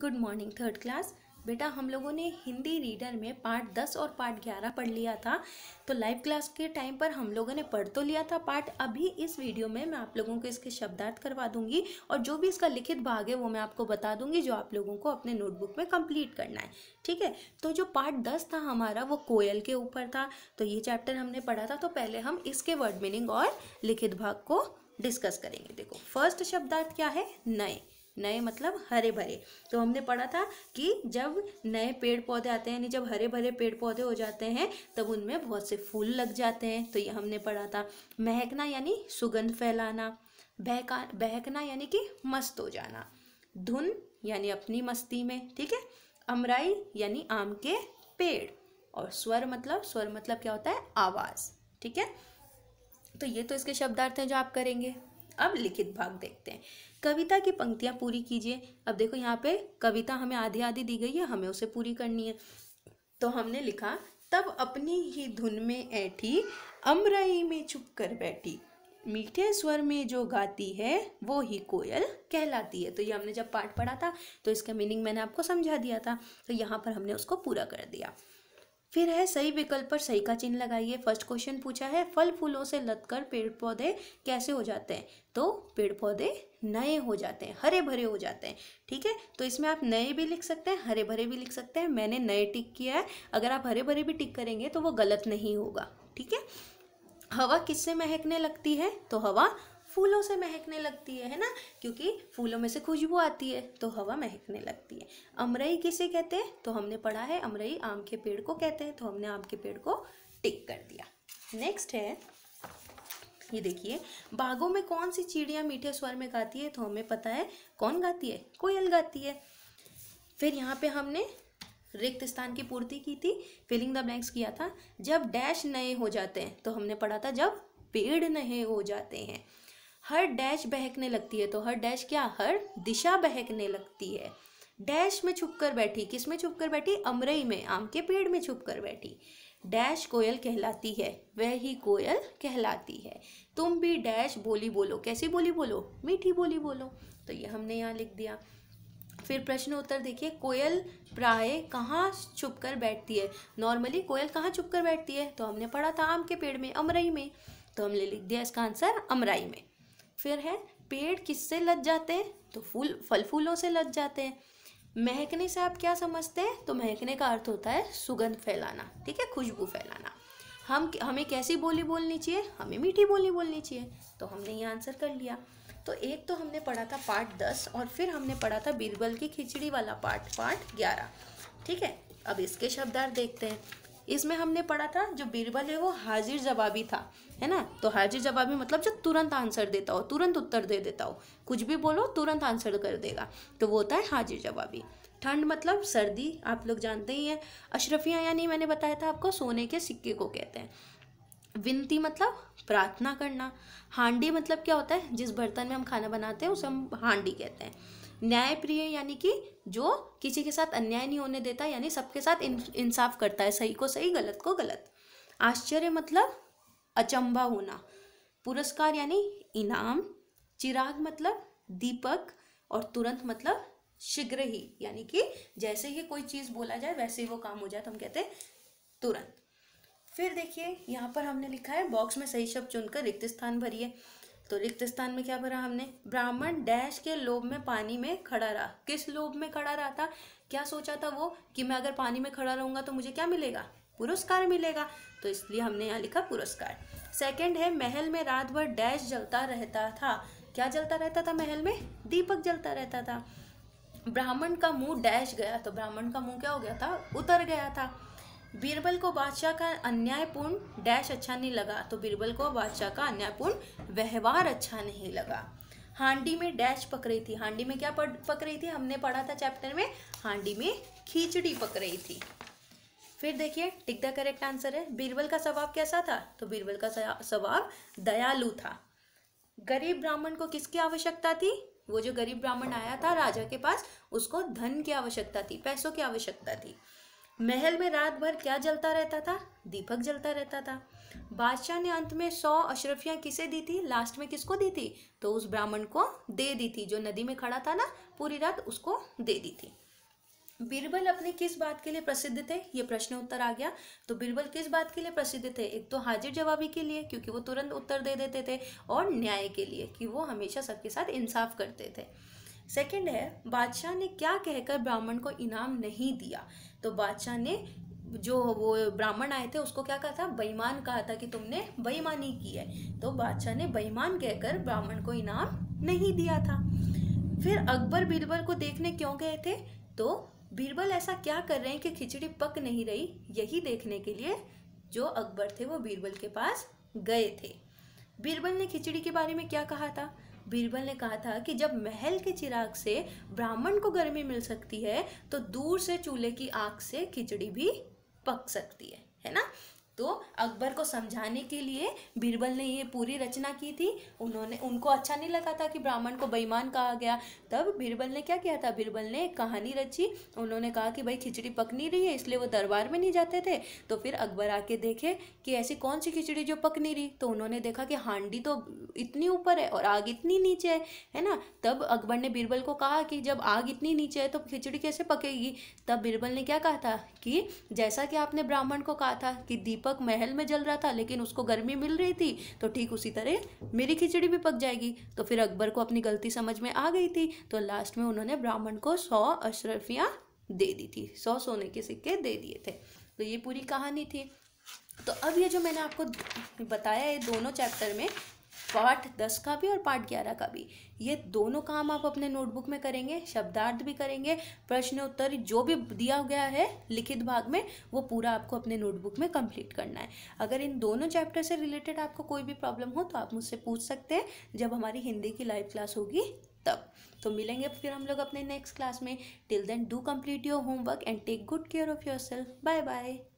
good morning third class बेटा हम लोगों ने हिंदी रीडर में पार्ट दस और पार्ट ग्यारह पढ़ लिया था तो लाइव क्लास के टाइम पर हम लोगों ने पढ़ तो लिया था पार्ट अभी इस वीडियो में मैं आप लोगों को इसके शब्दार्थ करवा दूंगी और जो भी इसका लिखित भाग है वो मैं आपको बता दूंगी जो आप लोगों को अपने नोटबुक में कंप्लीट करना है ठीक है तो जो पार्ट दस था हमारा वो कोयल के ऊपर था तो ये चैप्टर हमने पढ़ा था तो पहले हम इसके वर्ड मीनिंग और लिखित भाग को डिस्कस करेंगे देखो फर्स्ट शब्दार्थ क्या है नए नए मतलब हरे भरे तो हमने पढ़ा था कि जब नए पेड़ पौधे आते हैं यानी जब हरे भरे पेड़ पौधे हो जाते हैं तब उनमें बहुत से फूल लग जाते हैं तो ये हमने पढ़ा था महकना यानी सुगंध फैलाना बहका बहकना यानी कि मस्त हो जाना धुन यानी अपनी मस्ती में ठीक है अमराई यानी आम के पेड़ और स्वर मतलब स्वर मतलब क्या होता है आवाज़ ठीक है तो ये तो इसके शब्दार्थ हैं जो आप करेंगे अब लिखित भाग देखते हैं कविता की पंक्तियां पूरी कीजिए अब देखो यहाँ पे कविता हमें आधी आधी दी गई है हमें उसे पूरी करनी है तो हमने लिखा तब अपनी ही धुन में ऐठी अमराई में चुप कर बैठी मीठे स्वर में जो गाती है वो ही कोयल कहलाती है तो ये हमने जब पाठ पढ़ा था तो इसका मीनिंग मैंने आपको समझा दिया था तो यहाँ पर हमने उसको पूरा कर दिया फिर है सही विकल्प पर सही का चिन्ह लगाइए फर्स्ट क्वेश्चन पूछा है फल फूलों से लतकर पेड़ पौधे कैसे हो जाते हैं तो पेड़ पौधे नए हो जाते हैं हरे भरे हो जाते हैं ठीक है तो इसमें आप नए भी लिख सकते हैं हरे भरे भी लिख सकते हैं मैंने नए टिक किया है अगर आप हरे भरे भी टिक करेंगे तो वो गलत नहीं होगा ठीक है हवा किससे महकने लगती है तो हवा फूलों से महकने लगती है है ना क्योंकि फूलों में से खुशबू आती है तो हवा महकने लगती है अमरई किसे कहते हैं तो हमने पढ़ा है अमरई आम के पेड़ को कहते हैं तो हमने आम के पेड़ को टिक कर दिया नेक्स्ट है ये देखिए बागों में कौन सी चिड़िया मीठे स्वर में गाती है तो हमें पता है कौन गाती है कोयल गाती है फिर यहाँ पे हमने रिक्त स्थान की पूर्ति की थी फिलिंग द ब्लैंक्स किया था जब डैश नए हो जाते हैं तो हमने पढ़ा था जब पेड़ नए हो जाते हैं हर डैश बहकने लगती है तो हर डैश क्या हर दिशा बहकने लगती है डैश में छुप कर बैठी किस में छुप कर बैठी अमरई में आम के पेड़ में छुप कर बैठी डैश कोयल कहलाती है वह ही कोयल कहलाती है तुम भी डैश बोली बोलो कैसी बोली बोलो मीठी बोली बोलो तो ये हमने यहाँ लिख दिया फिर प्रश्न उत्तर देखिए कोयल प्राय कहाँ छुप कर बैठती है नॉर्मली कोयल कहाँ छुप कर बैठती है तो हमने पढ़ा था आम के पेड़ में अमरई में तो हमने लिख दिया इसका आंसर अमराई में फिर है पेड़ किससे लग जाते हैं तो फूल फल फूलों से लग जाते हैं महकने से आप क्या समझते हैं तो महकने का अर्थ होता है सुगंध फैलाना ठीक है खुशबू फैलाना हम हमें कैसी बोली बोलनी चाहिए हमें मीठी बोली बोलनी चाहिए तो हमने ये आंसर कर लिया तो एक तो हमने पढ़ा था पार्ट दस और फिर हमने पढ़ा था बीरबल की खिचड़ी वाला पार्ट पार्ट ग्यारह ठीक है अब इसके शब्दार्थ देखते हैं इसमें हमने पढ़ा था जो बीरबल है वो हाजिर जवाबी था है ना तो हाजिर जवाबी मतलब जो तुरंत आंसर देता हो तुरंत उत्तर दे देता हो कुछ भी बोलो तुरंत आंसर कर देगा तो वो होता है हाजिर जवाबी ठंड मतलब सर्दी आप लोग जानते ही हैं अशरफिया यानी मैंने बताया था आपको सोने के सिक्के को कहते हैं विनती मतलब प्रार्थना करना हांडी मतलब क्या होता है जिस बर्तन में हम खाना बनाते हैं उसे हम हांडी कहते हैं न्यायप्रिय यानी कि जो किसी के साथ अन्याय नहीं होने देता यानी सबके साथ इंसाफ करता है सही को सही गलत को गलत आश्चर्य मतलब अचंबा होना पुरस्कार यानी इनाम चिराग मतलब दीपक और तुरंत मतलब शीघ्र ही यानी कि जैसे ही कोई चीज़ बोला जाए वैसे ही वो काम हो जाए तो हम कहते हैं तुरंत फिर देखिए यहाँ पर हमने लिखा है बॉक्स में सही शब्द चुनकर रिक्त स्थान भरिए तो रिक्त स्थान में क्या भरा हमने ब्राह्मण डैश के लोभ में पानी में खड़ा रहा किस लोभ में खड़ा रहा था क्या सोचा था वो कि मैं अगर पानी में खड़ा रहूंगा तो मुझे क्या मिलेगा पुरस्कार मिलेगा तो इसलिए हमने यहाँ लिखा पुरस्कार सेकंड है महल में रात भर डैश जलता रहता था क्या जलता रहता था महल में दीपक जलता रहता था ब्राह्मण का मुंह डैश गया तो ब्राह्मण का मुंह क्या हो गया था उतर गया था बीरबल को बादशाह का अन्यायपूर्ण डैश अच्छा नहीं लगा तो बीरबल को बादशाह का अन्यायपूर्ण व्यवहार अच्छा नहीं लगा हांडी में डैश पक रही थी हांडी में क्या पक रही थी हमने पढ़ा था चैप्टर में हांडी में खिचड़ी पक रही थी फिर देखिए टिक द करेक्ट आंसर है बीरबल का स्वभाव कैसा था तो बीरबल का स्वभाव दयालु था गरीब ब्राह्मण को किसकी आवश्यकता थी वो जो गरीब ब्राह्मण आया था राजा के पास उसको धन की आवश्यकता थी पैसों की आवश्यकता थी महल में रात भर क्या जलता रहता था दीपक जलता रहता था बादशाह ने अंत में सौ अशरफियाँ किसे दी थी लास्ट में किसको दी थी तो उस ब्राह्मण को दे दी थी जो नदी में खड़ा था ना पूरी रात उसको दे दी थी बीरबल अपने किस बात के लिए प्रसिद्ध थे ये प्रश्न उत्तर आ गया तो बीरबल किस बात के लिए प्रसिद्ध थे एक तो हाजिर जवाबी के लिए क्योंकि वो तुरंत उत्तर दे देते थे और न्याय के लिए कि वो हमेशा सबके साथ इंसाफ करते थे सेकंड है बादशाह ने क्या कहकर ब्राह्मण को इनाम नहीं दिया तो बादशाह ने जो वो ब्राह्मण आए थे उसको क्या कहा था बेईमान कहा था कि तुमने बेईमानी की है तो बादशाह ने बेईमान कहकर ब्राह्मण को इनाम नहीं दिया था फिर अकबर बीरबल को देखने क्यों गए थे तो बीरबल ऐसा क्या कर रहे हैं कि खिचड़ी पक नहीं रही यही देखने के लिए जो अकबर थे वो बीरबल के पास गए थे बीरबल ने खिचड़ी के बारे में क्या कहा था बीरबल ने कहा था कि जब महल के चिराग से ब्राह्मण को गर्मी मिल सकती है तो दूर से चूल्हे की आग से खिचड़ी भी पक सकती है है ना तो अकबर को समझाने के लिए बीरबल ने ये पूरी रचना की थी उन्होंने उनको अच्छा नहीं लगा था कि ब्राह्मण को बेईमान कहा गया तब बीरबल ने क्या किया था बीरबल ने एक कहानी रची उन्होंने कहा कि भाई खिचड़ी पक नहीं रही है इसलिए वो दरबार में नहीं जाते थे तो फिर अकबर आके देखे कि ऐसी कौन सी खिचड़ी जो पक नहीं रही तो उन्होंने देखा कि हांडी तो इतनी ऊपर है और आग इतनी नीचे है है ना तब अकबर ने बीरबल को कहा कि जब आग इतनी नीचे है तो खिचड़ी कैसे पकेगी तब बीरबल ने क्या कहा था कि जैसा कि आपने ब्राह्मण को कहा था कि दीप दीपक महल में जल रहा था लेकिन उसको गर्मी मिल रही थी तो ठीक उसी तरह मेरी खिचड़ी भी पक जाएगी तो फिर अकबर को अपनी गलती समझ में आ गई थी तो लास्ट में उन्होंने ब्राह्मण को सौ अशरफियाँ दे दी थी सौ सोने के सिक्के दे दिए थे तो ये पूरी कहानी थी तो अब ये जो मैंने आपको बताया है दोनों चैप्टर में पार्ट दस का भी और पार्ट ग्यारह का भी ये दोनों काम आप अपने नोटबुक में करेंगे शब्दार्थ भी करेंगे प्रश्न उत्तर जो भी दिया गया है लिखित भाग में वो पूरा आपको अपने नोटबुक में कंप्लीट करना है अगर इन दोनों चैप्टर से रिलेटेड आपको कोई भी प्रॉब्लम हो तो आप मुझसे पूछ सकते हैं जब हमारी हिंदी की लाइव क्लास होगी तब तो मिलेंगे फिर हम लोग अपने नेक्स्ट क्लास में till then do complete your homework and take good care of your self bye bye